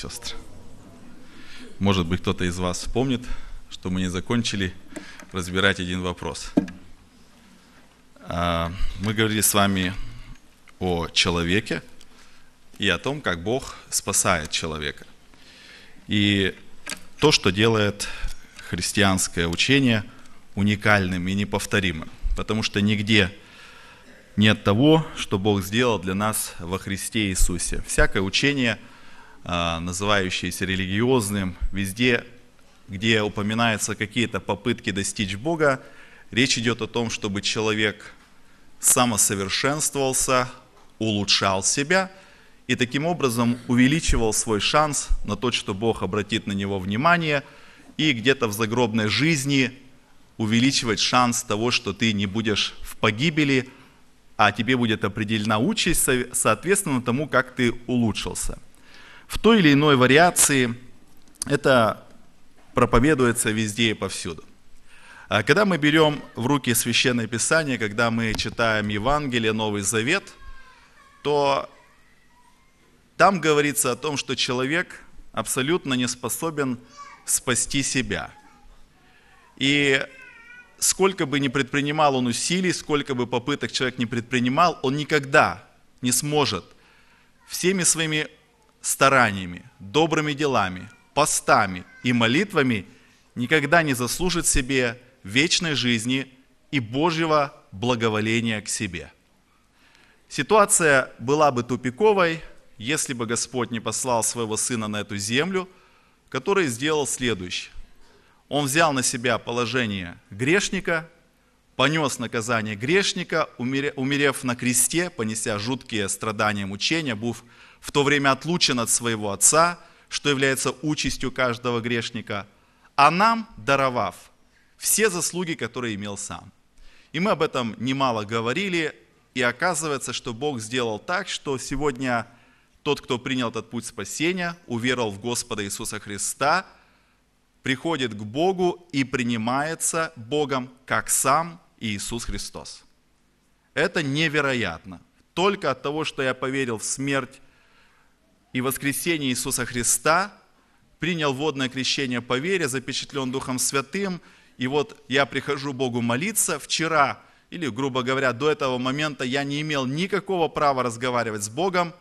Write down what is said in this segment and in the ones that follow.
сестры. Может быть, кто-то из вас вспомнит, что мы не закончили разбирать один вопрос. А, мы говорили с вами о человеке и о том, как Бог спасает человека. И то, что делает христианское учение уникальным и неповторимым, потому что нигде нет того, что Бог сделал для нас во Христе Иисусе. Всякое учение – а, называющиеся религиозным, везде, где упоминаются какие-то попытки достичь Бога, речь идет о том, чтобы человек самосовершенствовался, улучшал себя и таким образом увеличивал свой шанс на то, что Бог обратит на него внимание и где-то в загробной жизни увеличивать шанс того, что ты не будешь в погибели, а тебе будет определена участь соответственно тому, как ты улучшился – в той или иной вариации это проповедуется везде и повсюду. А когда мы берем в руки Священное Писание, когда мы читаем Евангелие, Новый Завет, то там говорится о том, что человек абсолютно не способен спасти себя. И сколько бы ни предпринимал он усилий, сколько бы попыток человек не предпринимал, он никогда не сможет всеми своими стараниями, добрыми делами, постами и молитвами никогда не заслужит себе вечной жизни и Божьего благоволения к себе. Ситуация была бы тупиковой, если бы Господь не послал своего сына на эту землю, который сделал следующее. Он взял на себя положение грешника, понес наказание грешника, умерев на кресте, понеся жуткие страдания, мучения, був в то время отлучен от своего Отца, что является участью каждого грешника, а нам даровав все заслуги, которые имел сам. И мы об этом немало говорили, и оказывается, что Бог сделал так, что сегодня тот, кто принял этот путь спасения, уверовал в Господа Иисуса Христа, приходит к Богу и принимается Богом, как сам Иисус Христос. Это невероятно. Только от того, что я поверил в смерть и воскресение Иисуса Христа, принял водное крещение по вере, запечатлен Духом Святым, и вот я прихожу Богу молиться. Вчера, или, грубо говоря, до этого момента я не имел никакого права разговаривать с Богом,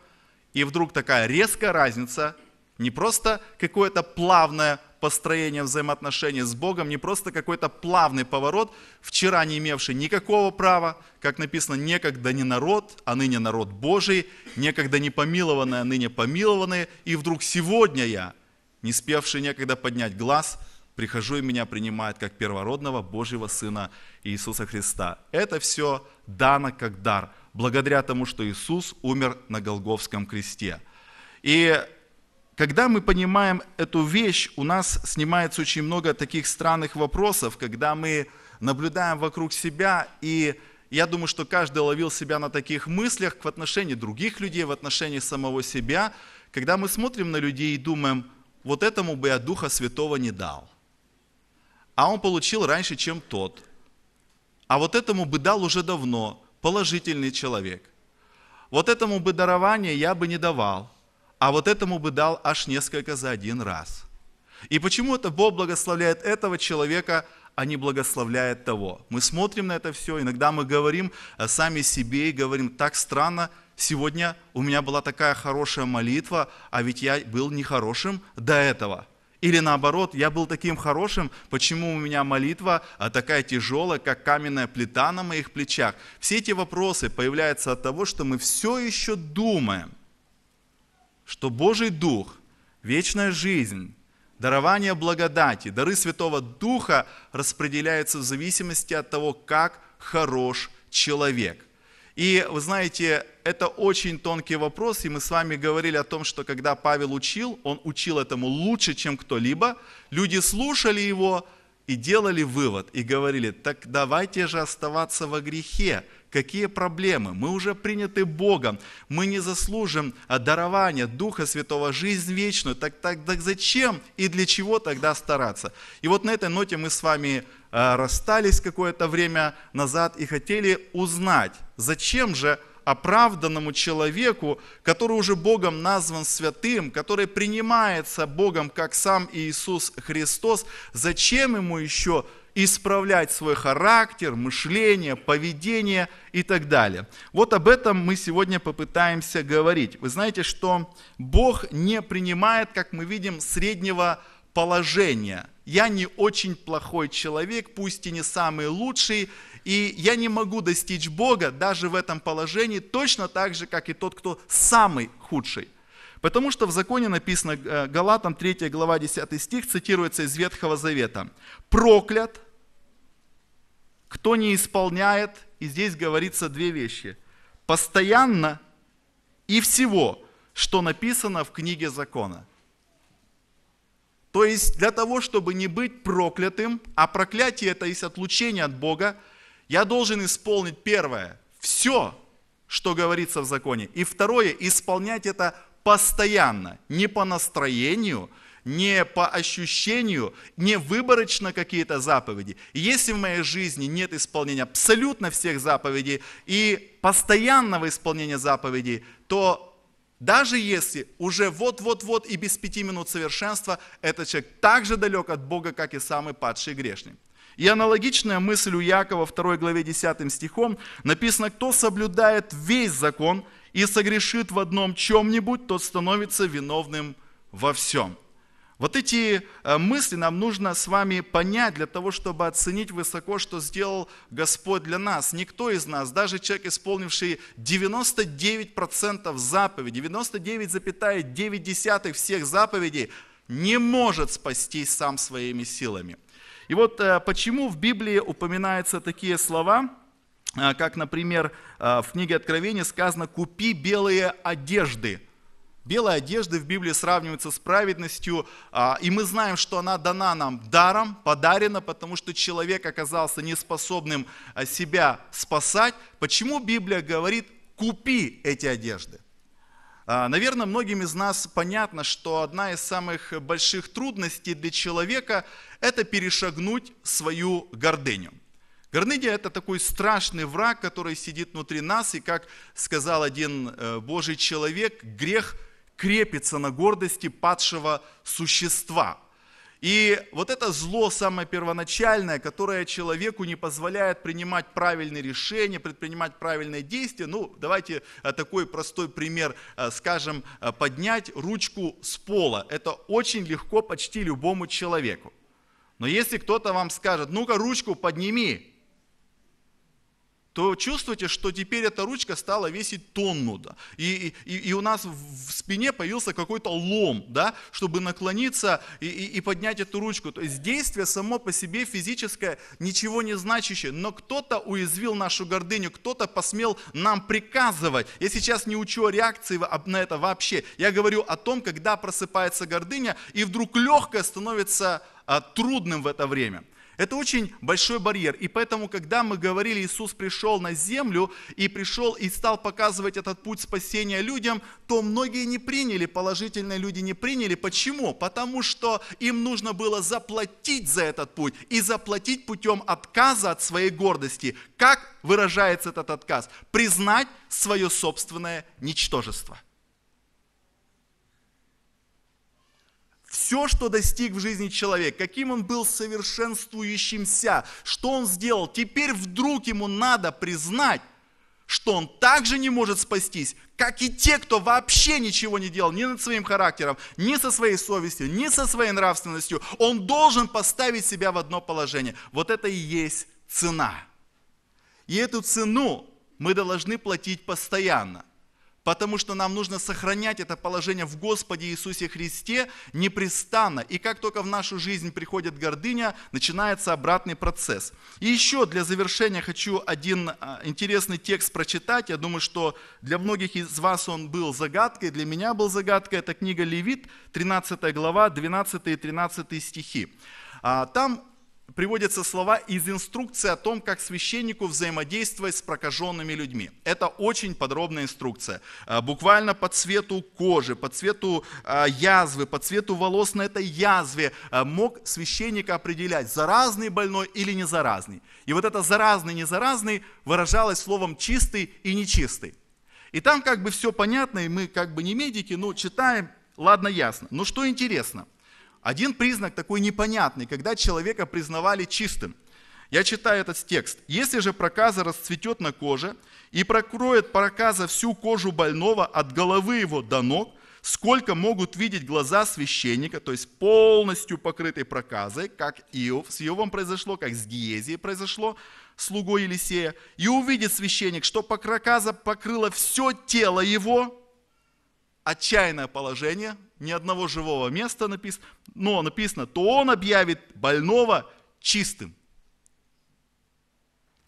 и вдруг такая резкая разница, не просто какое-то плавное построения взаимоотношений с Богом, не просто какой-то плавный поворот, вчера не имевший никакого права, как написано, некогда не народ, а ныне народ Божий, некогда не помилованные, а ныне помилованные, и вдруг сегодня я, не спевший некогда поднять глаз, прихожу и меня принимает как первородного Божьего Сына Иисуса Христа. Это все дано как дар, благодаря тому, что Иисус умер на Голговском кресте. И когда мы понимаем эту вещь, у нас снимается очень много таких странных вопросов, когда мы наблюдаем вокруг себя, и я думаю, что каждый ловил себя на таких мыслях в отношении других людей, в отношении самого себя, когда мы смотрим на людей и думаем, вот этому бы я Духа Святого не дал, а он получил раньше, чем тот, а вот этому бы дал уже давно, положительный человек, вот этому бы дарование я бы не давал – а вот этому бы дал аж несколько за один раз. И почему это Бог благословляет этого человека, а не благословляет того? Мы смотрим на это все, иногда мы говорим э, сами себе и говорим, так странно, сегодня у меня была такая хорошая молитва, а ведь я был нехорошим до этого. Или наоборот, я был таким хорошим, почему у меня молитва э, такая тяжелая, как каменная плита на моих плечах. Все эти вопросы появляются от того, что мы все еще думаем что Божий Дух, вечная жизнь, дарование благодати, дары Святого Духа распределяются в зависимости от того, как хорош человек. И вы знаете, это очень тонкий вопрос, и мы с вами говорили о том, что когда Павел учил, он учил этому лучше, чем кто-либо. Люди слушали его и делали вывод, и говорили, так давайте же оставаться во грехе, какие проблемы. Мы уже приняты Богом, мы не заслужим дарования Духа Святого, жизнь вечную. Так, так, так зачем и для чего тогда стараться? И вот на этой ноте мы с вами а, расстались какое-то время назад и хотели узнать, зачем же оправданному человеку, который уже Богом назван святым, который принимается Богом как сам Иисус Христос, зачем ему еще исправлять свой характер, мышление, поведение и так далее. Вот об этом мы сегодня попытаемся говорить. Вы знаете, что Бог не принимает, как мы видим, среднего положения. Я не очень плохой человек, пусть и не самый лучший, и я не могу достичь Бога даже в этом положении, точно так же, как и тот, кто самый худший. Потому что в законе написано э, Галатам 3 глава 10 стих, цитируется из Ветхого Завета. «Проклят, кто не исполняет». И здесь говорится две вещи. «Постоянно и всего, что написано в книге закона». То есть для того, чтобы не быть проклятым, а проклятие это есть отлучение от Бога, я должен исполнить первое, все, что говорится в законе. И второе, исполнять это постоянно, не по настроению, не по ощущению, не выборочно какие-то заповеди. если в моей жизни нет исполнения абсолютно всех заповедей и постоянного исполнения заповедей, то даже если уже вот-вот-вот и без пяти минут совершенства, этот человек так же далек от Бога, как и самый падший грешник. И аналогичная мысль у Якова 2 главе 10 стихом написано, кто соблюдает весь закон – и согрешит в одном чем-нибудь, тот становится виновным во всем. Вот эти э, мысли нам нужно с вами понять для того, чтобы оценить высоко, что сделал Господь для нас. Никто из нас, даже человек, исполнивший 99% заповедей, 99,9 всех заповедей, не может спастись сам своими силами. И вот э, почему в Библии упоминаются такие слова – а, как, например, а, в книге Откровения сказано «купи белые одежды». Белые одежды в Библии сравниваются с праведностью, а, и мы знаем, что она дана нам даром, подарена, потому что человек оказался неспособным себя спасать. Почему Библия говорит «купи эти одежды»? Наверное, многим из нас понятно, что одна из самых больших трудностей для человека – это перешагнуть свою гордыню. Гордыня – это такой страшный враг, который сидит внутри нас, и как сказал один э, Божий человек, грех крепится на гордости падшего существа. И вот это зло самое первоначальное, которое человеку не позволяет принимать правильные решения, предпринимать правильные действия. Ну, давайте э, такой простой пример, э, скажем, поднять ручку с пола. Это очень легко почти любому человеку. Но если кто-то вам скажет, ну-ка ручку подними, то чувствуете, что теперь эта ручка стала весить тонну. Да? И, и, и у нас в спине появился какой-то лом, да? чтобы наклониться и, и, и поднять эту ручку. То есть действие само по себе физическое, ничего не значащее. Но кто-то уязвил нашу гордыню, кто-то посмел нам приказывать. Я сейчас не учу реакции на это вообще. Я говорю о том, когда просыпается гордыня, и вдруг легкое становится а, трудным в это время. Это очень большой барьер. И поэтому, когда мы говорили, Иисус пришел на землю и пришел и стал показывать этот путь спасения людям, то многие не приняли, положительные люди не приняли. Почему? Потому что им нужно было заплатить за этот путь и заплатить путем отказа от своей гордости. Как выражается этот отказ? Признать свое собственное ничтожество – все, что достиг в жизни человек, каким он был совершенствующимся, что он сделал, теперь вдруг ему надо признать, что он также не может спастись, как и те, кто вообще ничего не делал ни над своим характером, ни со своей совестью, ни со своей нравственностью. Он должен поставить себя в одно положение. Вот это и есть цена. И эту цену мы должны платить постоянно потому что нам нужно сохранять это положение в Господе Иисусе Христе непрестанно. И как только в нашу жизнь приходит гордыня, начинается обратный процесс. И еще для завершения хочу один а, интересный текст прочитать. Я думаю, что для многих из вас он был загадкой, для меня был загадкой. Это книга Левит, 13 глава, 12 и 13 стихи. А, там приводятся слова из инструкции о том, как священнику взаимодействовать с прокаженными людьми. Это очень подробная инструкция. А, буквально по цвету кожи, по цвету а, язвы, по цвету волос на этой язве а, мог священник определять, заразный больной или не заразный. И вот это заразный, не заразный выражалось словом чистый и нечистый. И там как бы все понятно, и мы как бы не медики, но читаем, ладно, ясно. Но что интересно – один признак такой непонятный, когда человека признавали чистым. Я читаю этот текст. «Если же проказа расцветет на коже и прокроет проказа всю кожу больного от головы его до ног, сколько могут видеть глаза священника, то есть полностью покрытой проказой, как Иов, с Иовом произошло, как с Гиезией произошло, слугой Елисея, и увидит священник, что проказа покрыла все тело его, отчаянное положение, ни одного живого места написано, но написано, то он объявит больного чистым.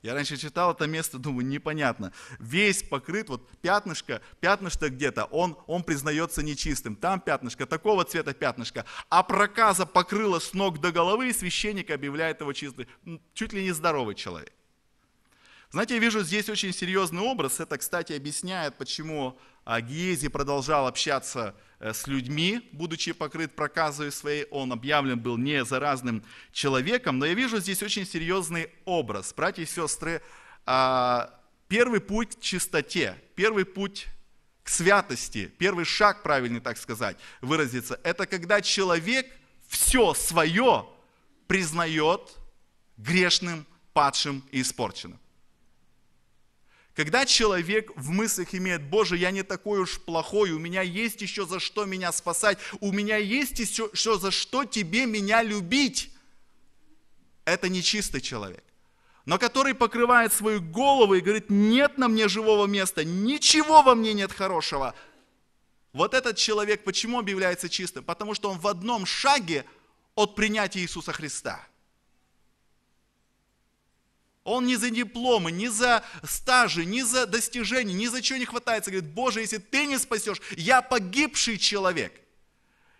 Я раньше читал это место, думаю, непонятно. Весь покрыт, вот пятнышко, пятнышко где-то, он, он признается нечистым. Там пятнышко, такого цвета пятнышко. А проказа покрыла с ног до головы, и священник объявляет его чистым. Чуть ли не здоровый человек. Знаете, я вижу здесь очень серьезный образ. Это, кстати, объясняет, почему а Гиези продолжал общаться э, с людьми, будучи покрыт проказой своей, он объявлен был не заразным человеком, но я вижу здесь очень серьезный образ. Братья и сестры, а, первый путь к чистоте, первый путь к святости, первый шаг, правильно так сказать, выразиться, это когда человек все свое признает грешным, падшим и испорченным. Когда человек в мыслях имеет, Боже, я не такой уж плохой, у меня есть еще за что меня спасать, у меня есть еще, еще за что тебе меня любить, это нечистый человек но который покрывает свою голову и говорит, нет на мне живого места, ничего во мне нет хорошего. Вот этот человек почему объявляется чистым? Потому что он в одном шаге от принятия Иисуса Христа – он не за дипломы, не за стажи, не за достижения, ни за чего не хватается. Говорит, Боже, если ты не спасешь, я погибший человек.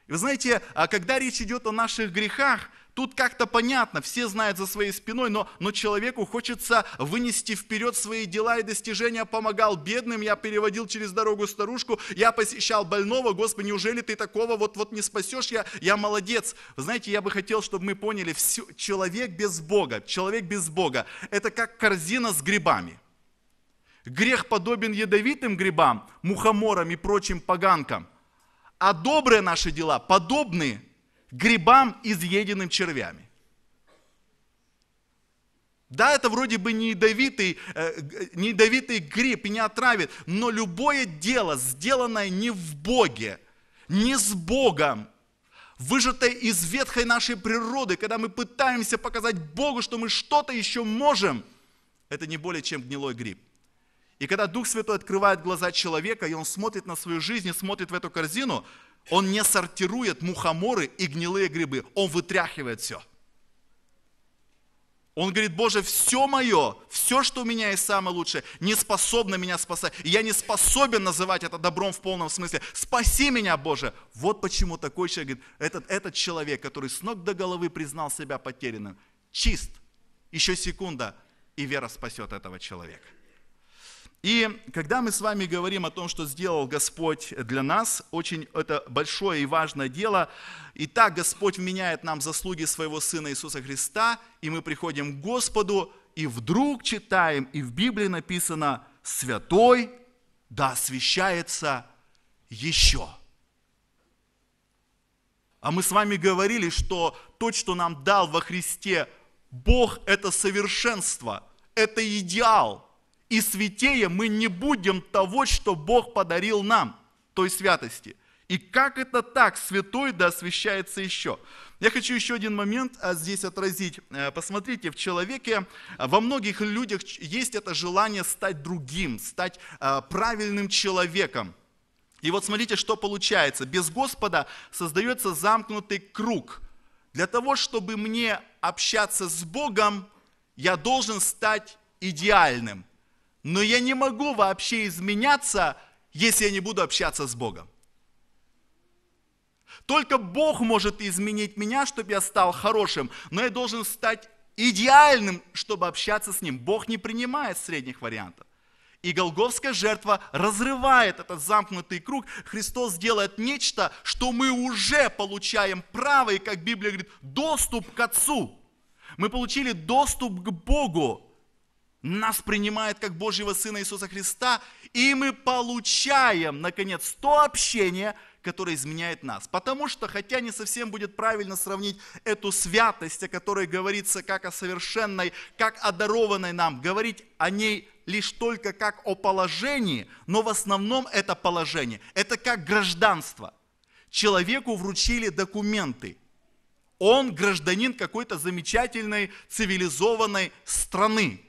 И вы знаете, а когда речь идет о наших грехах, Тут как-то понятно, все знают за своей спиной, но, но человеку хочется вынести вперед свои дела и достижения. Помогал бедным, я переводил через дорогу старушку, я посещал больного. Господи, неужели ты такого вот, вот не спасешь? Я, я молодец. знаете, я бы хотел, чтобы мы поняли, все, человек без Бога, человек без Бога, это как корзина с грибами. Грех подобен ядовитым грибам, мухоморам и прочим поганкам. А добрые наши дела подобны грибам, изъеденным червями. Да, это вроде бы не ядовитый, э, не ядовитый гриб и не отравит, но любое дело, сделанное не в Боге, не с Богом, выжатое из ветхой нашей природы, когда мы пытаемся показать Богу, что мы что-то еще можем, это не более чем гнилой гриб. И когда Дух Святой открывает глаза человека, и он смотрит на свою жизнь и смотрит в эту корзину – он не сортирует мухоморы и гнилые грибы. Он вытряхивает все. Он говорит, Боже, все мое, все, что у меня есть самое лучшее, не способно меня спасать. я не способен называть это добром в полном смысле. Спаси меня, Боже. Вот почему такой человек, говорит, этот, этот человек, который с ног до головы признал себя потерянным, чист. Еще секунда, и вера спасет этого человека. И когда мы с вами говорим о том, что сделал Господь для нас, очень это большое и важное дело, и так Господь вменяет нам заслуги своего Сына Иисуса Христа, и мы приходим к Господу, и вдруг читаем, и в Библии написано «Святой да освящается еще». А мы с вами говорили, что то, что нам дал во Христе Бог, это совершенство, это идеал – и святее мы не будем того, что Бог подарил нам, той святости. И как это так, святой да освящается еще? Я хочу еще один момент а, здесь отразить. Э, посмотрите, в человеке, а, во многих людях есть это желание стать другим, стать а, правильным человеком. И вот смотрите, что получается. Без Господа создается замкнутый круг. Для того, чтобы мне общаться с Богом, я должен стать идеальным но я не могу вообще изменяться, если я не буду общаться с Богом. Только Бог может изменить меня, чтобы я стал хорошим, но я должен стать идеальным, чтобы общаться с Ним. Бог не принимает средних вариантов. И Голговская жертва разрывает этот замкнутый круг. Христос делает нечто, что мы уже получаем право, и как Библия говорит, доступ к Отцу. Мы получили доступ к Богу нас принимает как Божьего Сына Иисуса Христа, и мы получаем, наконец, то общение, которое изменяет нас. Потому что, хотя не совсем будет правильно сравнить эту святость, о которой говорится как о совершенной, как о дарованной нам, говорить о ней лишь только как о положении, но в основном это положение, это как гражданство. Человеку вручили документы, он гражданин какой-то замечательной цивилизованной страны,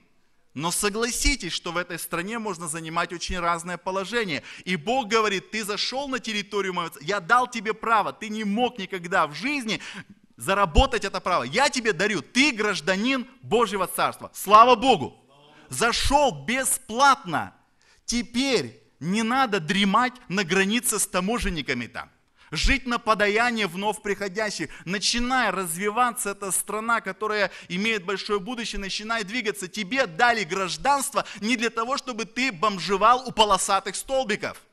но согласитесь, что в этой стране можно занимать очень разное положение. И Бог говорит, ты зашел на территорию мою, я дал тебе право, ты не мог никогда в жизни заработать это право. Я тебе дарю, ты гражданин Божьего Царства. Слава Богу! Зашел бесплатно. Теперь не надо дремать на границе с таможенниками там жить на подаяние вновь приходящих. начиная развиваться, эта страна, которая имеет большое будущее, начинает двигаться. Тебе дали гражданство не для того, чтобы ты бомжевал у полосатых столбиков –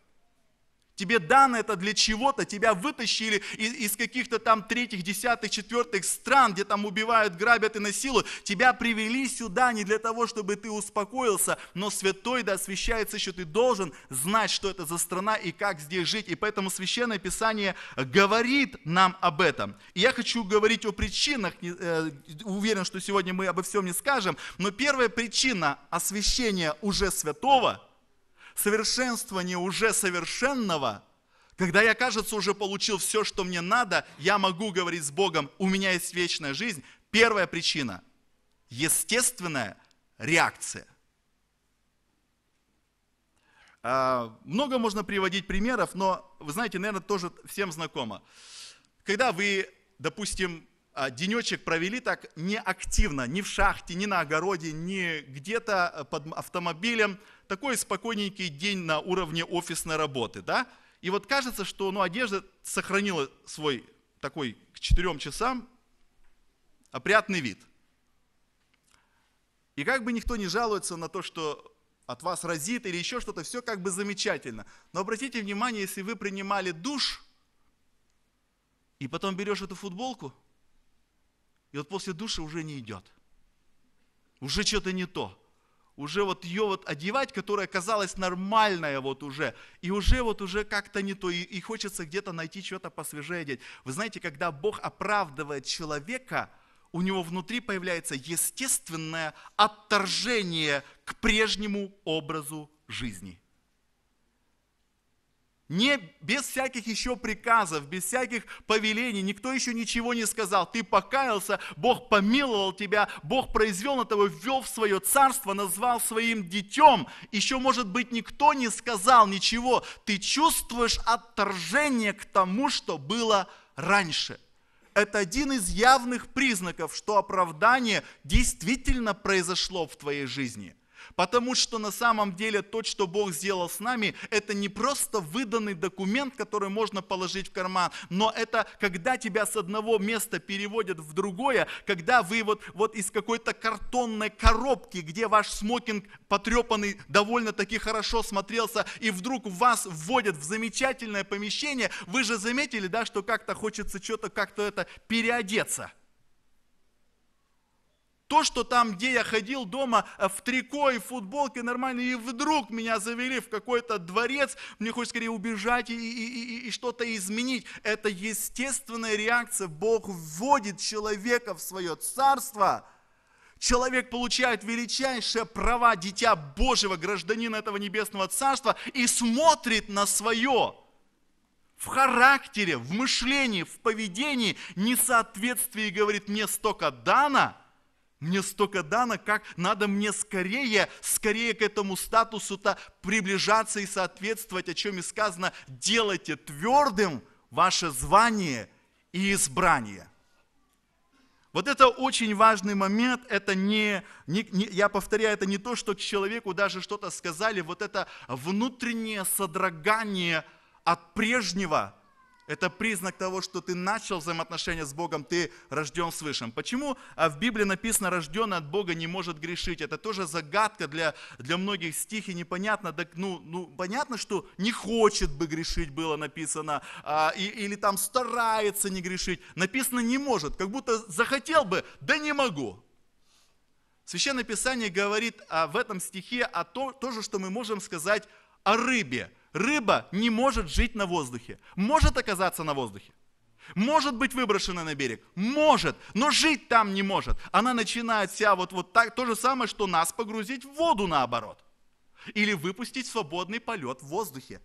Тебе дано это для чего-то, тебя вытащили из, из каких-то там третьих, десятых, четвертых стран, где там убивают, грабят и насилуют. Тебя привели сюда не для того, чтобы ты успокоился, но святой да освящается еще. Ты должен знать, что это за страна и как здесь жить. И поэтому Священное Писание говорит нам об этом. И я хочу говорить о причинах. Э, уверен, что сегодня мы обо всем не скажем, но первая причина освящения уже святого – совершенствование уже совершенного, когда я, кажется, уже получил все, что мне надо, я могу говорить с Богом, у меня есть вечная жизнь. Первая причина – естественная реакция. А, много можно приводить примеров, но, вы знаете, наверное, тоже всем знакомо. Когда вы, допустим, а, денечек провели так неактивно, ни в шахте, ни на огороде, ни где-то э, под автомобилем – такой спокойненький день на уровне офисной работы, да? И вот кажется, что ну, одежда сохранила свой такой к четырем часам опрятный вид. И как бы никто не жалуется на то, что от вас разит или еще что-то, все как бы замечательно. Но обратите внимание, если вы принимали душ, и потом берешь эту футболку, и вот после душа уже не идет. Уже что-то не то уже вот ее вот одевать, которая казалась нормальная вот уже, и уже вот уже как-то не то, и, и хочется где-то найти что-то посвежее одеть. Вы знаете, когда Бог оправдывает человека, у него внутри появляется естественное отторжение к прежнему образу жизни – не, без всяких еще приказов, без всяких повелений, никто еще ничего не сказал. Ты покаялся, Бог помиловал тебя, Бог произвел на того, ввел в свое царство, назвал своим детем. Еще, может быть, никто не сказал ничего. Ты чувствуешь отторжение к тому, что было раньше. Это один из явных признаков, что оправдание действительно произошло в твоей жизни. Потому что на самом деле то, что Бог сделал с нами, это не просто выданный документ, который можно положить в карман, но это когда тебя с одного места переводят в другое, когда вы вот, вот из какой-то картонной коробки, где ваш смокинг потрепанный довольно-таки хорошо смотрелся, и вдруг вас вводят в замечательное помещение, вы же заметили, да, что как-то хочется что-то как-то это переодеться – то, что там, где я ходил дома э, в трико и футболке нормально, и вдруг меня завели в какой-то дворец, мне хочется скорее убежать и, и, и, и что-то изменить. Это естественная реакция. Бог вводит человека в свое царство. Человек получает величайшие права дитя Божьего, гражданина этого небесного царства и смотрит на свое в характере, в мышлении, в поведении несоответствие и говорит, мне столько дано – мне столько дано, как надо мне скорее, скорее к этому статусу-то приближаться и соответствовать, о чем и сказано, делайте твердым ваше звание и избрание. Вот это очень важный момент, это не, не, не, я повторяю, это не то, что к человеку даже что-то сказали, вот это внутреннее содрогание от прежнего, это признак того, что ты начал взаимоотношения с Богом, ты рожден свыше. Почему а в Библии написано «рожденный от Бога не может грешить»? Это тоже загадка для, для многих стихи, непонятно. Так, ну, ну, понятно, что «не хочет бы грешить» было написано, а, и, или там «старается не грешить». Написано «не может», как будто захотел бы, да не могу. Священное Писание говорит а, в этом стихе о том, же, что мы можем сказать о рыбе – Рыба не может жить на воздухе. Может оказаться на воздухе. Может быть выброшена на берег. Может. Но жить там не может. Она начинает себя вот, вот так. То же самое, что нас погрузить в воду наоборот. Или выпустить свободный полет в воздухе.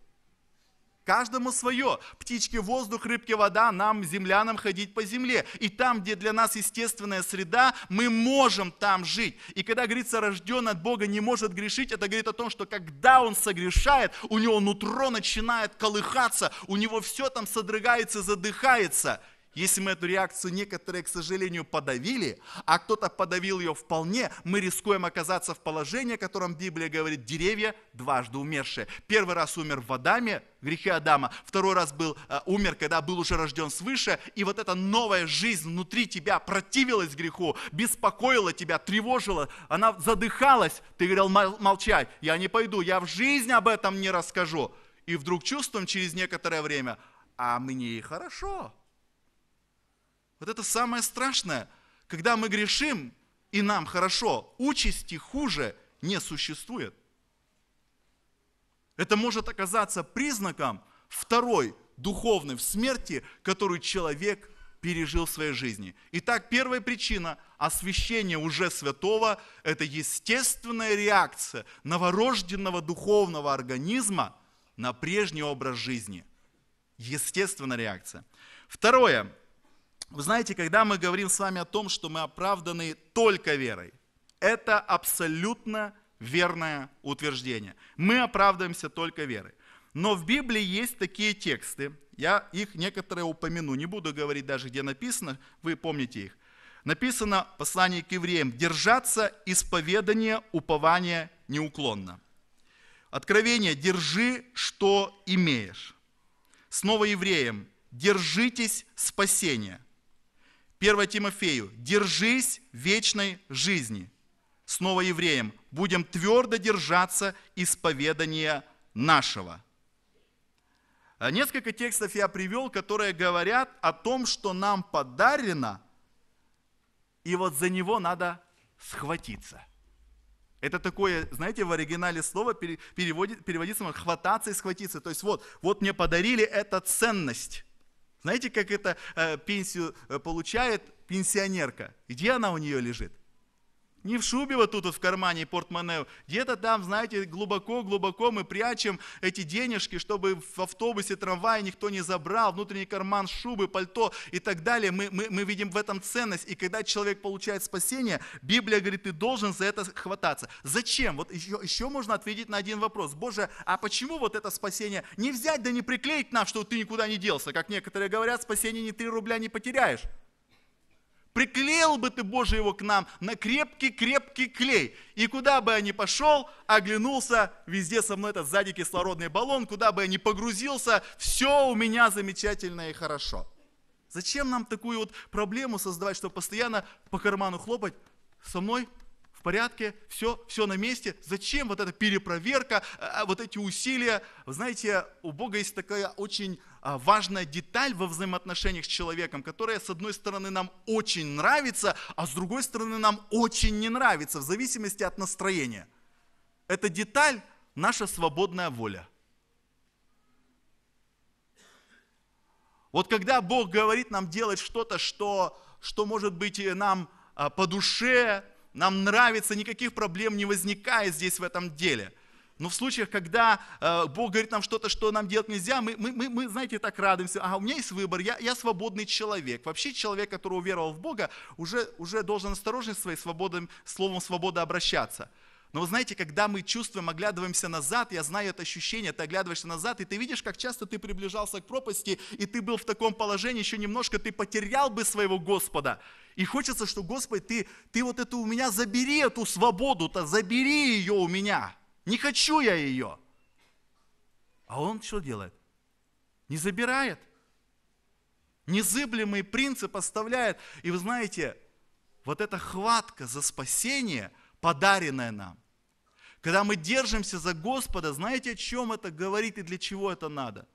Каждому свое. Птички воздух, рыбки вода, нам, землянам, ходить по земле. И там, где для нас естественная среда, мы можем там жить. И когда говорится, рожден от Бога не может грешить, это говорит о том, что когда он согрешает, у него нутро начинает колыхаться, у него все там содрогается, задыхается – если мы эту реакцию некоторые, к сожалению, подавили, а кто-то подавил ее вполне, мы рискуем оказаться в положении, о котором Библия говорит, деревья дважды умершие. Первый раз умер в Адаме, грехи Адама, второй раз был, э, умер, когда был уже рожден свыше, и вот эта новая жизнь внутри тебя противилась греху, беспокоила тебя, тревожила, она задыхалась, ты говорил, молчай, я не пойду, я в жизнь об этом не расскажу. И вдруг чувствуем через некоторое время, а мне и хорошо, вот это самое страшное, когда мы грешим, и нам хорошо, участи хуже не существует. Это может оказаться признаком второй духовной в смерти, которую человек пережил в своей жизни. Итак, первая причина – освящения уже святого – это естественная реакция новорожденного духовного организма на прежний образ жизни. Естественная реакция. Второе вы знаете, когда мы говорим с вами о том, что мы оправданы только верой, это абсолютно верное утверждение. Мы оправдываемся только верой. Но в Библии есть такие тексты, я их некоторые упомяну, не буду говорить даже, где написано, вы помните их. Написано в послании к евреям, держаться исповедания, упования неуклонно. Откровение, держи, что имеешь. Снова евреям, держитесь спасения. 1 Тимофею, держись вечной жизни. Снова евреям, будем твердо держаться исповедания нашего. А несколько текстов я привел, которые говорят о том, что нам подарено, и вот за него надо схватиться. Это такое, знаете, в оригинале слово переводится переводится хвататься и схватиться. То есть вот, вот мне подарили эта ценность. Знаете, как это э, пенсию э, получает пенсионерка? Где она у нее лежит? Не в шубе вот тут вот в кармане портмоне. Где-то там, знаете, глубоко-глубоко мы прячем эти денежки, чтобы в автобусе, трамвае никто не забрал, внутренний карман, шубы, пальто и так далее. Мы, мы, мы видим в этом ценность. И когда человек получает спасение, Библия говорит, ты должен за это хвататься. Зачем? Вот еще, еще можно ответить на один вопрос. Боже, а почему вот это спасение не взять да не приклеить нам, что ты никуда не делся? Как некоторые говорят, спасение ни 3 рубля не потеряешь приклеил бы ты, Боже, его к нам на крепкий-крепкий клей. И куда бы я ни пошел, оглянулся, везде со мной этот сзади кислородный баллон, куда бы я ни погрузился, все у меня замечательно и хорошо. Зачем нам такую вот проблему создавать, чтобы постоянно по карману хлопать? Со мной порядке, все, все на месте. Зачем вот эта перепроверка, а, а, вот эти усилия? Вы знаете, у Бога есть такая очень а, важная деталь во взаимоотношениях с человеком, которая, с одной стороны, нам очень нравится, а с другой стороны, нам очень не нравится, в зависимости от настроения. Эта деталь – наша свободная воля. Вот когда Бог говорит нам делать что-то, что, что может быть э, нам по душе, нам нравится, никаких проблем не возникает здесь в этом деле. Но в случаях, когда э, Бог говорит нам что-то, что нам делать нельзя, мы, мы, мы, мы, знаете, так радуемся. а у меня есть выбор, я, я свободный человек. Вообще человек, который уверовал в Бога, уже, уже должен осторожно своей свободой, словом свободы обращаться – но вы знаете, когда мы чувствуем, оглядываемся назад, я знаю это ощущение, ты оглядываешься назад, и ты видишь, как часто ты приближался к пропасти, и ты был в таком положении, еще немножко ты потерял бы своего Господа. И хочется, что, Господь ты, ты вот это у меня забери эту свободу-то, забери ее у меня. Не хочу я ее. А он что делает? Не забирает. Незыблемый принцип оставляет. И вы знаете, вот эта хватка за спасение, подаренная нам, когда мы держимся за Господа, знаете, о чем это говорит и для чего это надо?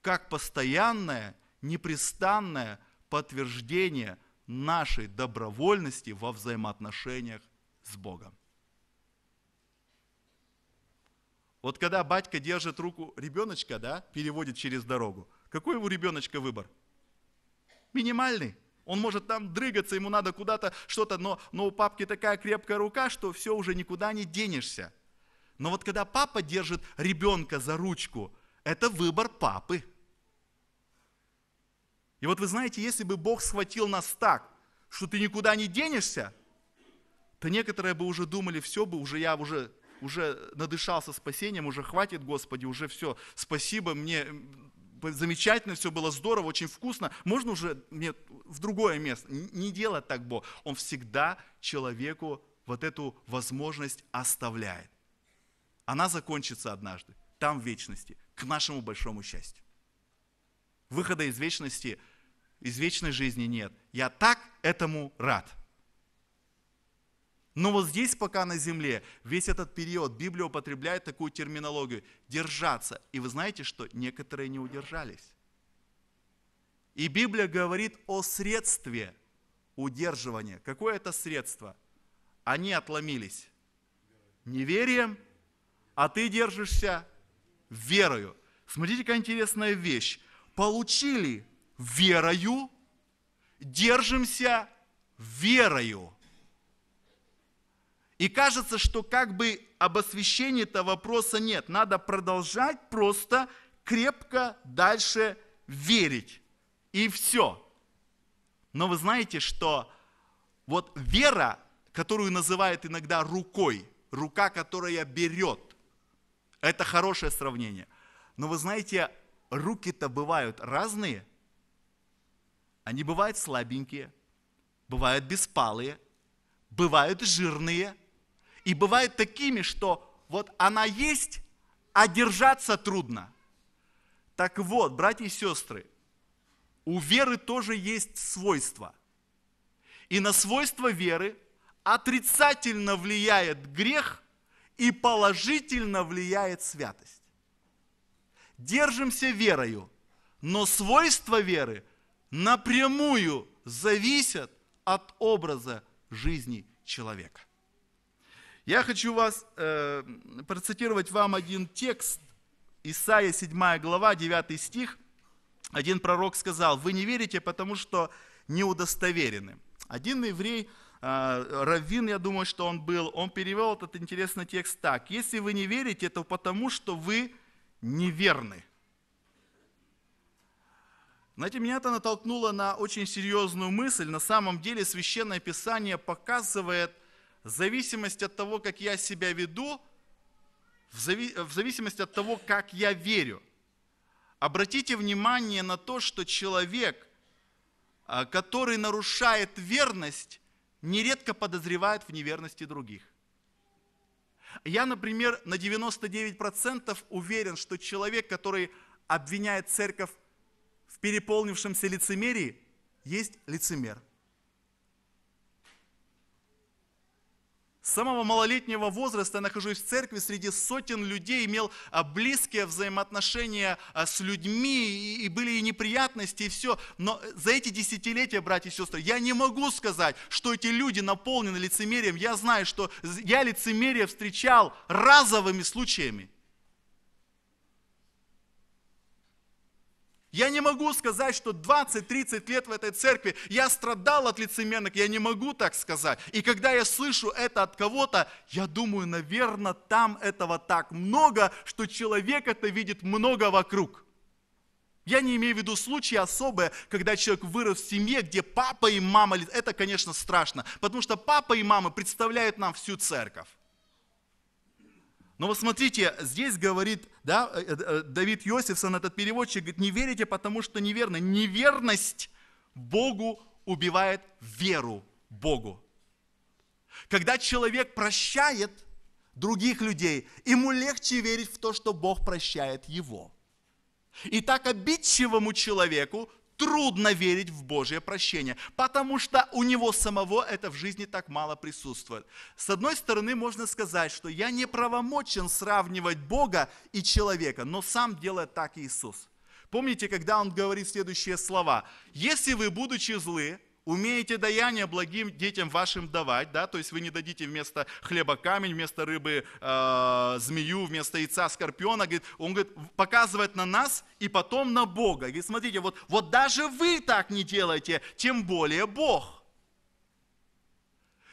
Как постоянное, непрестанное подтверждение нашей добровольности во взаимоотношениях с Богом. Вот когда батька держит руку ребеночка, да, переводит через дорогу, какой у ребеночка выбор? Минимальный. Он может там дрыгаться, ему надо куда-то что-то, но, но у папки такая крепкая рука, что все, уже никуда не денешься. Но вот когда папа держит ребенка за ручку, это выбор папы. И вот вы знаете, если бы Бог схватил нас так, что ты никуда не денешься, то некоторые бы уже думали, все бы, уже я уже уже надышался спасением, уже хватит, Господи, уже все, спасибо, мне замечательно, все было здорово, очень вкусно, можно уже нет, в другое место. Не делать так Бог. Он всегда человеку вот эту возможность оставляет. Она закончится однажды, там в вечности, к нашему большому счастью. Выхода из вечности, из вечной жизни нет. Я так этому рад. Но вот здесь, пока на земле, весь этот период Библия употребляет такую терминологию – держаться. И вы знаете, что некоторые не удержались. И Библия говорит о средстве удерживания. Какое это средство? Они отломились неверием, а ты держишься верою. Смотрите, какая интересная вещь. Получили верою, держимся верою. И кажется, что как бы об освящении-то вопроса нет. Надо продолжать просто крепко дальше верить. И все. Но вы знаете, что вот вера, которую называют иногда рукой, рука, которая берет, это хорошее сравнение. Но вы знаете, руки-то бывают разные. Они бывают слабенькие, бывают беспалые, бывают жирные – и бывают такими, что вот она есть, а держаться трудно. Так вот, братья и сестры, у веры тоже есть свойства. И на свойства веры отрицательно влияет грех и положительно влияет святость. Держимся верою, но свойства веры напрямую зависят от образа жизни человека. Я хочу вас э, процитировать вам один текст, Исаия 7 глава, 9 стих. Один пророк сказал, вы не верите, потому что не удостоверены. Один еврей, э, раввин, я думаю, что он был, он перевел этот интересный текст так. Если вы не верите, то потому что вы неверны. Знаете, меня это натолкнуло на очень серьезную мысль. На самом деле Священное Писание показывает зависимость от того, как я себя веду, в, зави... в зависимости от того, как я верю. Обратите внимание на то, что человек, а, который нарушает верность, нередко подозревает в неверности других. Я, например, на 99% уверен, что человек, который обвиняет церковь в переполнившемся лицемерии, есть лицемер – С самого малолетнего возраста я нахожусь в церкви среди сотен людей, имел а, близкие взаимоотношения а, с людьми, и были и неприятности, и все. Но э, за эти десятилетия, братья и сестры, я не могу сказать, что эти люди наполнены лицемерием. Я знаю, что я лицемерие встречал разовыми случаями. Я не могу сказать, что 20-30 лет в этой церкви я страдал от лицемерных, я не могу так сказать. И когда я слышу это от кого-то, я думаю, наверное, там этого так много, что человек это видит много вокруг. Я не имею в виду случаи особые, когда человек вырос в семье, где папа и мама... Это, конечно, страшно, потому что папа и мама представляют нам всю церковь. Но вот смотрите, здесь говорит да, э, э, э, Давид Йосифсон, этот переводчик, говорит, не верите, потому что неверно. Неверность Богу убивает веру Богу. Когда человек прощает других людей, ему легче верить в то, что Бог прощает его. И так обидчивому человеку трудно верить в Божье прощение, потому что у него самого это в жизни так мало присутствует. С одной стороны, можно сказать, что я не правомочен сравнивать Бога и человека, но сам делает так Иисус. Помните, когда он говорит следующие слова? «Если вы, будучи злы, Умеете даяние благим детям вашим давать, да, то есть вы не дадите вместо хлеба камень, вместо рыбы э, змею, вместо яйца скорпиона. Говорит, он говорит, показывает на нас и потом на Бога. Говорит, смотрите, вот, вот даже вы так не делаете, тем более Бог.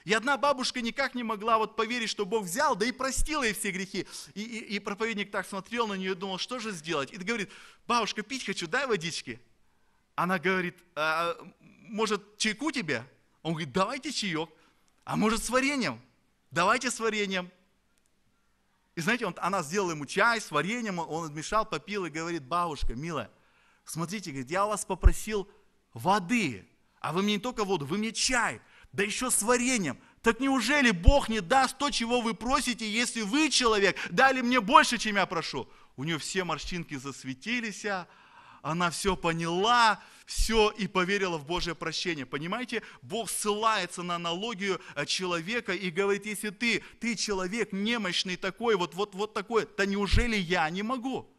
И одна бабушка никак не могла вот поверить, что Бог взял, да и простил ей все грехи. И, и, и проповедник так смотрел на нее и думал, что же сделать. И говорит, бабушка, пить хочу, дай водички. Она говорит, «А, а, может, чайку тебе? Он говорит, давайте чаек. А может, с вареньем? Давайте с вареньем. И знаете, он, она сделала ему чай с вареньем, он отмешал, попил и говорит, бабушка, милая, смотрите, говорит, я вас попросил воды, а вы мне не только воду, вы мне чай, да еще с вареньем. Так неужели Бог не даст то, чего вы просите, если вы, человек, дали мне больше, чем я прошу? У нее все морщинки засветились, а она все поняла, все и поверила в Божье прощение. Понимаете, Бог ссылается на аналогию э, человека и говорит, если ты, ты человек немощный такой, вот, вот, вот такой, то неужели я не могу?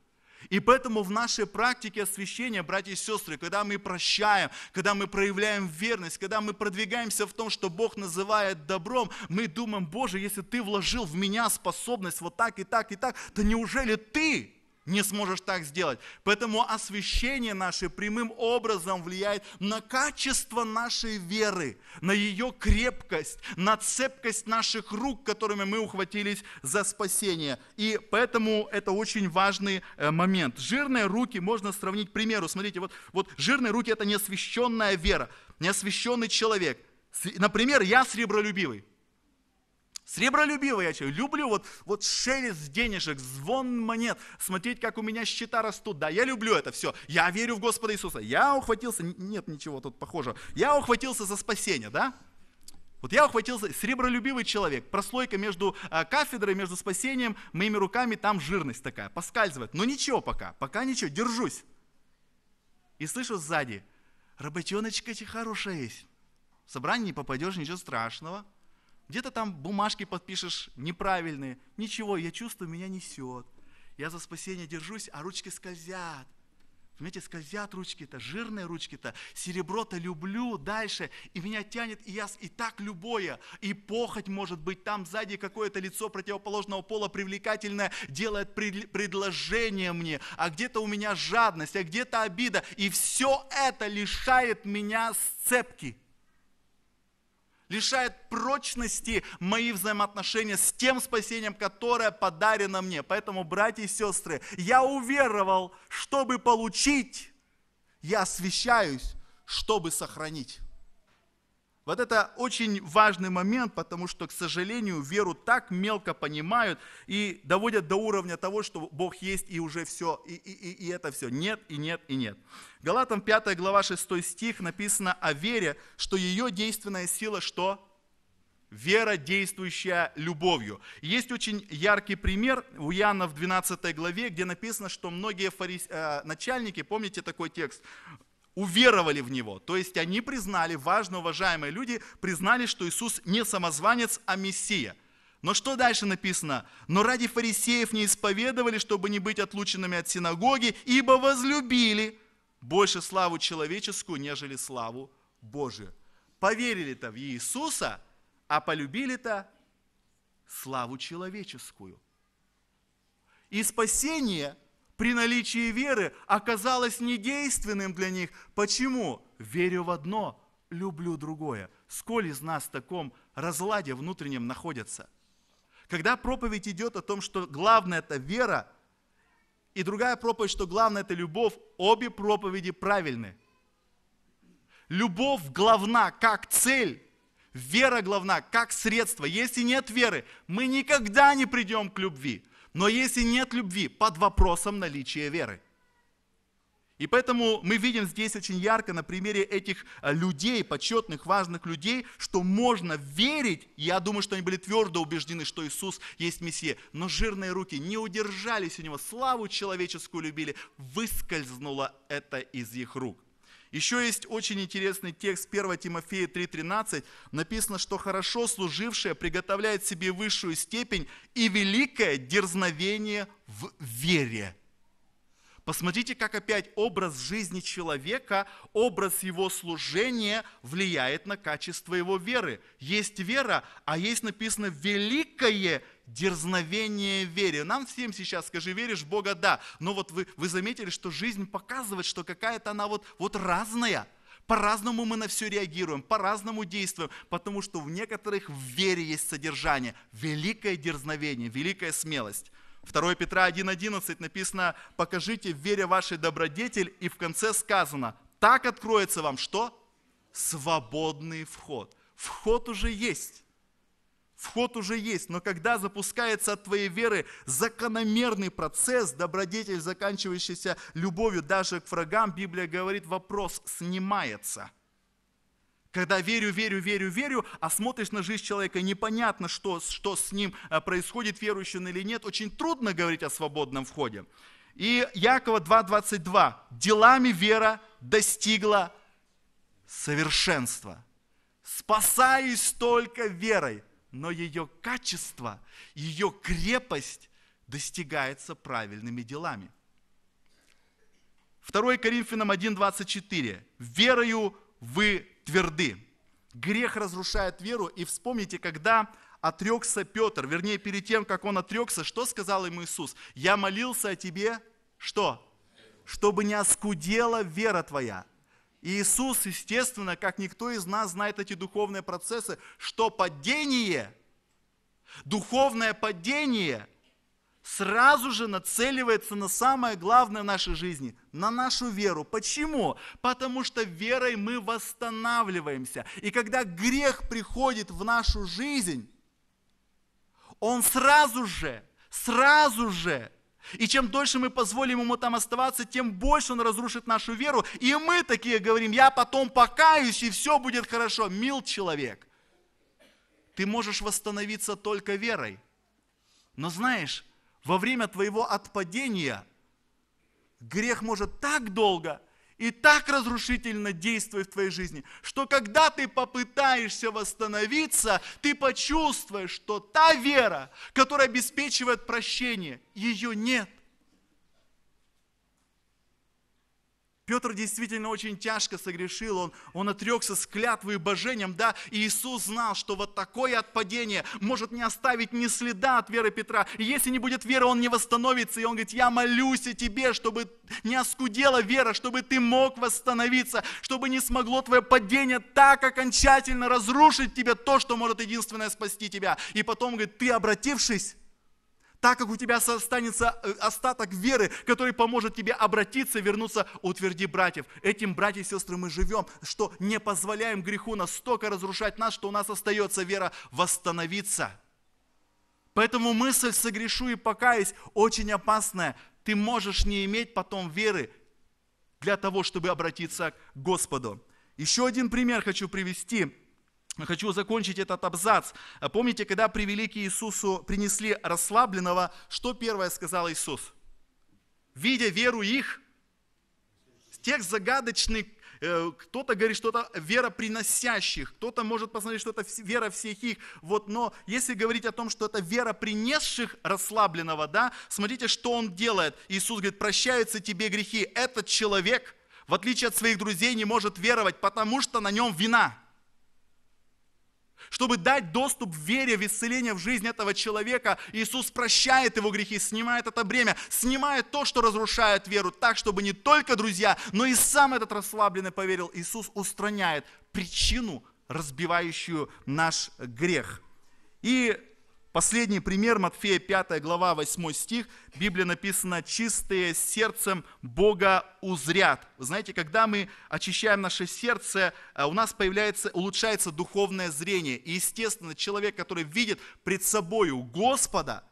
И поэтому в нашей практике освящения, братья и сестры, когда мы прощаем, когда мы проявляем верность, когда мы продвигаемся в том, что Бог называет добром, мы думаем, Боже, если Ты вложил в меня способность вот так и так и так, то неужели Ты не сможешь так сделать. Поэтому освящение наше прямым образом влияет на качество нашей веры, на ее крепкость, на цепкость наших рук, которыми мы ухватились за спасение. И поэтому это очень важный э, момент. Жирные руки можно сравнить, к примеру, смотрите, вот, вот жирные руки – это неосвященная вера, неосвященный человек. Например, я сребролюбивый. Сребролюбивый я человек, люблю вот, вот шелест денежек, звон монет, смотреть, как у меня счета растут. Да, я люблю это все. Я верю в Господа Иисуса. Я ухватился, нет ничего тут похожего. Я ухватился за спасение, да? Вот я ухватился, сребролюбивый человек, прослойка между а, кафедрой, между спасением, моими руками, там жирность такая, поскальзывает. Но ничего пока, пока ничего, держусь. И слышу сзади, работеночка эти хорошая есть. В собрание не попадешь, ничего страшного где-то там бумажки подпишешь неправильные. Ничего, я чувствую, меня несет. Я за спасение держусь, а ручки скользят. Понимаете, скользят ручки-то, жирные ручки-то, серебро-то люблю дальше, и меня тянет, и я и так любое, и похоть может быть, там сзади какое-то лицо противоположного пола привлекательное делает предложение мне, а где-то у меня жадность, а где-то обида, и все это лишает меня сцепки лишает прочности мои взаимоотношения с тем спасением, которое подарено мне. Поэтому, братья и сестры, я уверовал, чтобы получить, я освящаюсь, чтобы сохранить. Вот это очень важный момент, потому что, к сожалению, веру так мелко понимают и доводят до уровня того, что Бог есть и уже все, и, и, и, и это все. Нет, и нет, и нет. Галатам 5 глава 6 стих написано о вере, что ее действенная сила что? Вера, действующая любовью. Есть очень яркий пример у Иоанна в 12 главе, где написано, что многие фарис... Э, начальники, помните такой текст, уверовали в Него. То есть они признали, важно, уважаемые люди, признали, что Иисус не самозванец, а Мессия. Но что дальше написано? «Но ради фарисеев не исповедовали, чтобы не быть отлученными от синагоги, ибо возлюбили больше славу человеческую, нежели славу Божию». Поверили-то в Иисуса, а полюбили-то славу человеческую. И спасение – при наличии веры оказалось недейственным для них. Почему? Верю в одно, люблю другое. Сколь из нас в таком разладе внутреннем находятся? Когда проповедь идет о том, что главное – это вера, и другая проповедь, что главное – это любовь, обе проповеди правильны. Любовь главна как цель, вера главна как средство. Если нет веры, мы никогда не придем к любви – но если нет любви, под вопросом наличия веры. И поэтому мы видим здесь очень ярко на примере этих э, людей, почетных, важных людей, что можно верить. Я думаю, что они были твердо убеждены, что Иисус есть Мессия. Но жирные руки не удержались у него, славу человеческую любили. Выскользнуло это из их рук. Еще есть очень интересный текст 1 Тимофея 3.13. Написано, что хорошо служившее приготовляет себе высшую степень и великое дерзновение в вере. Посмотрите, как опять образ жизни человека, образ его служения влияет на качество его веры. Есть вера, а есть написано великое дерзновение вере. Нам всем сейчас скажи, веришь в Бога, да. Но вот вы, вы заметили, что жизнь показывает, что какая-то она вот, вот разная. По-разному мы на все реагируем, по-разному действуем, потому что в некоторых в вере есть содержание, великое дерзновение, великая смелость. 2 Петра 1.11 написано, покажите в вере вашей добродетель, и в конце сказано, так откроется вам что? Свободный вход. Вход уже есть вход уже есть, но когда запускается от твоей веры закономерный процесс, добродетель, заканчивающийся любовью даже к врагам, Библия говорит, вопрос снимается. Когда верю, верю, верю, верю, а смотришь на жизнь человека, непонятно, что, что с ним а, происходит, верующий он или нет, очень трудно говорить о свободном входе. И Якова 2.22. «Делами вера достигла совершенства, Спасаюсь только верой» но ее качество, ее крепость достигается правильными делами. 2 Коринфянам 1.24. «Верою вы тверды». Грех разрушает веру. И вспомните, когда отрекся Петр, вернее, перед тем, как он отрекся, что сказал ему Иисус? «Я молился о тебе, что? Чтобы не оскудела вера твоя». Иисус, естественно, как никто из нас знает эти духовные процессы, что падение, духовное падение сразу же нацеливается на самое главное в нашей жизни, на нашу веру. Почему? Потому что верой мы восстанавливаемся. И когда грех приходит в нашу жизнь, он сразу же, сразу же и чем дольше мы позволим ему там оставаться, тем больше он разрушит нашу веру. И мы такие говорим, я потом покаюсь, и все будет хорошо. Мил человек, ты можешь восстановиться только верой. Но знаешь, во время твоего отпадения грех может так долго и так разрушительно действует в твоей жизни, что когда ты попытаешься восстановиться, ты почувствуешь, что та вера, которая обеспечивает прощение, ее нет. Петр действительно очень тяжко согрешил, он, он отрекся с клятвы и божением, да, и Иисус знал, что вот такое отпадение может не оставить ни следа от веры Петра, и если не будет веры, он не восстановится, и он говорит, я молюсь о тебе, чтобы не оскудела вера, чтобы ты мог восстановиться, чтобы не смогло твое падение так окончательно разрушить тебя то, что может единственное спасти тебя. И потом, говорит, ты обратившись, так как у тебя останется э, остаток веры, который поможет тебе обратиться, вернуться, утверди братьев. Этим, братья и сестры, мы живем, что не позволяем греху настолько разрушать нас, что у нас остается вера восстановиться. Поэтому мысль «согрешу и покаюсь» очень опасная. Ты можешь не иметь потом веры для того, чтобы обратиться к Господу. Еще один пример хочу привести – но хочу закончить этот абзац. А помните, когда привели к Иисусу, принесли расслабленного, что первое сказал Иисус? Видя веру их, текст загадочный, э, кто-то говорит, что это вера приносящих, кто-то может посмотреть, что это вера всех их. Вот, но если говорить о том, что это вера принесших расслабленного, да, смотрите, что он делает. Иисус говорит, прощаются тебе грехи. Этот человек, в отличие от своих друзей, не может веровать, потому что на нем вина чтобы дать доступ в вере, в исцеление в жизнь этого человека. Иисус прощает его грехи, снимает это бремя, снимает то, что разрушает веру, так, чтобы не только друзья, но и сам этот расслабленный поверил. Иисус устраняет причину, разбивающую наш грех. И Последний пример, Матфея 5 глава 8 стих, в Библии написано «чистые сердцем Бога узрят». Вы знаете, когда мы очищаем наше сердце, э, у нас появляется, улучшается духовное зрение. И естественно, человек, который видит пред собою Господа,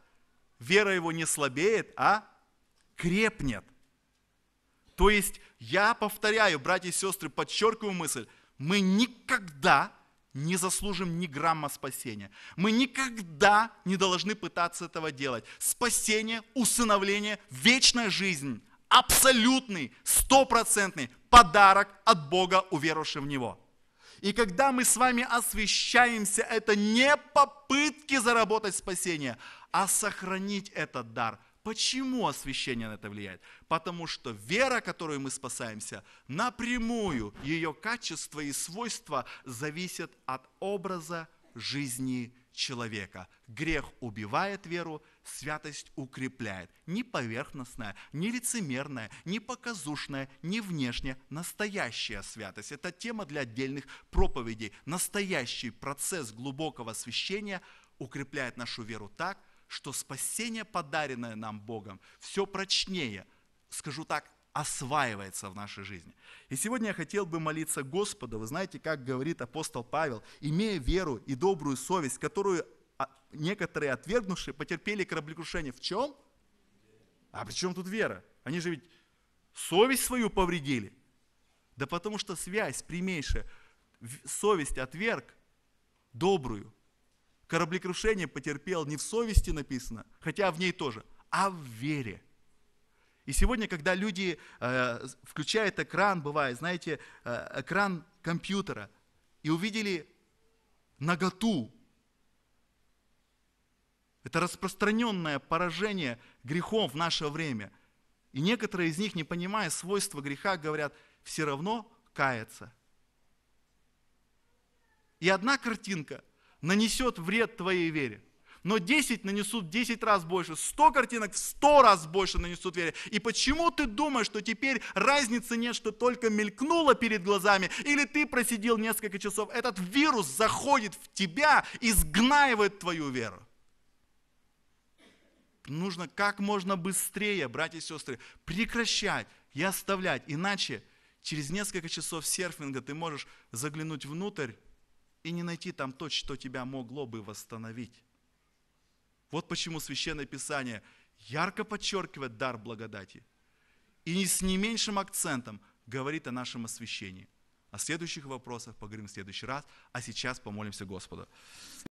вера его не слабеет, а крепнет. То есть я повторяю, братья и сестры, подчеркиваю мысль, мы никогда не заслужим ни грамма спасения. Мы никогда не должны пытаться этого делать. Спасение, усыновление, вечная жизнь – абсолютный, стопроцентный подарок от Бога, уверовавшим в Него. И когда мы с вами освещаемся, это не попытки заработать спасение, а сохранить этот дар – Почему освящение на это влияет? Потому что вера, которую мы спасаемся, напрямую ее качество и свойства зависят от образа жизни человека. Грех убивает веру, святость укрепляет. Не поверхностная, не лицемерная, не показушная, не внешняя, настоящая святость. Это тема для отдельных проповедей. Настоящий процесс глубокого освящения укрепляет нашу веру так, что спасение, подаренное нам Богом, все прочнее, скажу так, осваивается в нашей жизни. И сегодня я хотел бы молиться Господу. Вы знаете, как говорит апостол Павел, имея веру и добрую совесть, которую а, некоторые отвергнувшие потерпели кораблекрушение. В чем? А при чем тут вера? Они же ведь совесть свою повредили. Да потому что связь прямейшая, совесть отверг добрую, Кораблекрушение потерпел не в совести написано, хотя в ней тоже, а в вере. И сегодня, когда люди э, включают экран, бывает, знаете, э, экран компьютера, и увидели наготу, это распространенное поражение грехом в наше время. И некоторые из них, не понимая свойства греха, говорят, все равно каяться. И одна картинка – нанесет вред твоей вере. Но 10 нанесут 10 раз больше, 100 картинок в 100 раз больше нанесут вере. И почему ты думаешь, что теперь разницы нет, что только мелькнуло перед глазами, или ты просидел несколько часов? Этот вирус заходит в тебя, и сгнаивает твою веру. Нужно как можно быстрее, братья и сестры, прекращать и оставлять, иначе через несколько часов серфинга ты можешь заглянуть внутрь и не найти там то, что тебя могло бы восстановить. Вот почему Священное Писание ярко подчеркивает дар благодати и не с не меньшим акцентом говорит о нашем освящении. О следующих вопросах поговорим в следующий раз, а сейчас помолимся Господу.